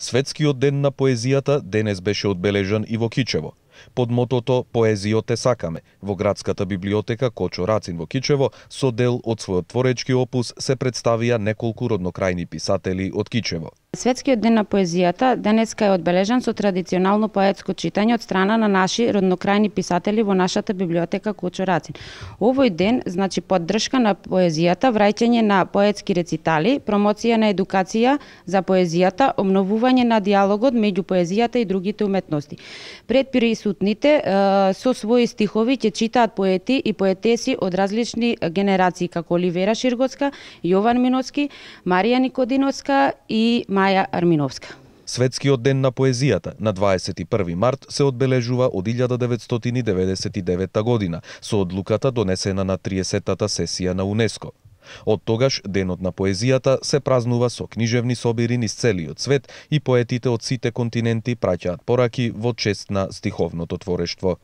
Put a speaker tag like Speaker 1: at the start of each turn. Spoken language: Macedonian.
Speaker 1: Светскиот ден на поезијата денес беше одбележан и во Кичево. Под мотото «Поезиот е сакаме» во градската библиотека Кочо Рацин во Кичево, со дел од својот творечки опус се представија неколку роднокрајни писатели од Кичево.
Speaker 2: Светскиот ден на поезијата денеска е одбележан со традиционално поетско читање од страна на наши роднокрајни писатели во нашата библиотека Рацин. Овој ден значи поддршка на поезијата, враќање на поетски рецитали, промоција на едукација за поезијата, обновување на диалогот меѓу поезијата и другите уметности. Пред присутните со своји стихови ќе читаат поети и поетеси од различни генерации како Оливера Ширгоцка, Јован Миноцки, Марија Никодиновска и Маја Арминовска.
Speaker 1: Светскиот ден на поезијата на 21 март се одбележува од 1999 година со одлуката донесена на 30-тата сесија на УНЕСКО. Од тогаш, Денот на поезијата се празнува со книжевни собири низ целиот свет и поетите од сите континенти праќаат пораки во чест на стиховното творештво.